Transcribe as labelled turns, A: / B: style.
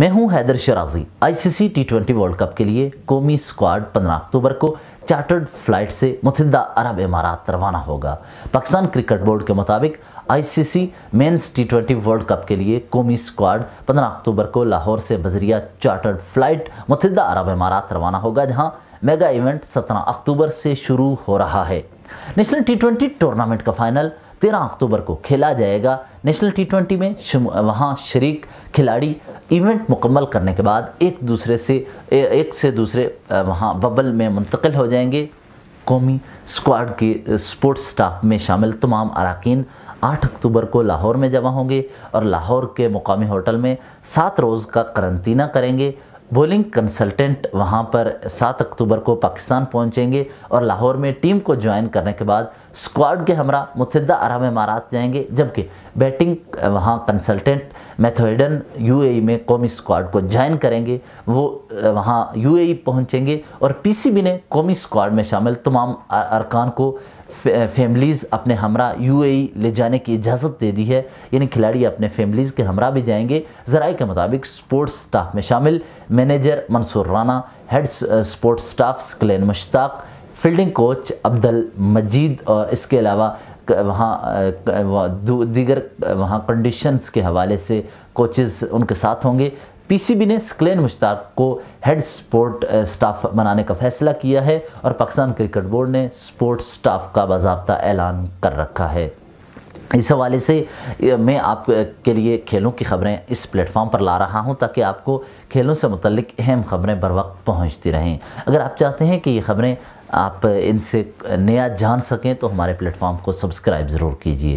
A: मैं हूं Haider Shirazi ICC T twenty world cup के लिए कौमी स्क्वाड 15 अक्टूबर को चार्टर्ड फ्लाइट से मुतहदा अरब इमारात रवाना होगा पाकिस्तान क्रिकेट बोर्ड के मुताबिक ICC men's T twenty world cup के लिए कौमी स्क्वाड 15 अक्टूबर को लाहौर से बजरिया चार्टर्ड फ्लाइट मुतहदा अरब इमारात रवाना होगा जहाँ मेगा इवेंट सत्रह अक्टूबर से शुरू हो रहा है नेशनल टी ट्वेंटी टूर्नामेंट का फाइनल तेरह अक्टूबर को खेला जाएगा नेशनल टी ट्वेंटी में वहाँ शरीक खिलाड़ी इवेंट मुकम्मल करने के बाद एक दूसरे से ए, एक से दूसरे वहाँ बबल में मुंतकिल हो जाएंगे कौमी स्क्वाड के स्पोर्ट्स स्टाफ में शामिल तमाम अरकान आठ अक्टूबर को लाहौर में जमा होंगे और लाहौर के मुकामी होटल में सात रोज़ का करंतना करेंगे बोलिंग कंसल्टेंट वहाँ पर सात अक्टूबर को पाकिस्तान पहुँचेंगे और लाहौर में टीम को ज्वाइन करने के बाद स्क्वाड के हमरा मुतहदा अरब इमारात जाएंगे जबकि बैटिंग वहाँ कंसल्टेंट मैथोडन यूएई में कौमी स्क्वाड को ज्वाइन करेंगे वो वहाँ यूएई पहुँचेंगे और पीसीबी ने कौमी स्क्वाड में शामिल तमाम अरकान को फैमिलीज़ अपने हमरा यूएई ले जाने की इजाज़त दे दी है यानी खिलाड़ी अपने फैमिलीज़ के हमरा भी जाएंगे ज़राए के मुताबिक स्पोर्ट्स स्टाफ में शामिल manager Mansoor Rana head sports staff क्लैन मुश्ताक फील्डिंग कोच अब्दुल मजीद और इसके अलावा वहाँ दीगर वहाँ कंडीशंस के हवाले से कोचेस उनके साथ होंगे पीसीबी ने स्क्लेन मुश्ताक को हेड स्पोर्ट स्टाफ बनाने का फैसला किया है और पाकिस्तान क्रिकेट बोर्ड ने स्पोर्ट स्टाफ का बाबा ऐलान कर रखा है इस हवाले से मैं आप के लिए खेलों की ख़बरें इस प्लेटफॉर्म पर ला रहा हूं ताकि आपको खेलों से मुतलिक अहम ख़बरें बर वक्त पहुँचती रहें अगर आप चाहते हैं कि ये ख़बरें आप इनसे नया जान सकें तो हमारे प्लेटफॉर्म को सब्सक्राइब ज़रूर कीजिए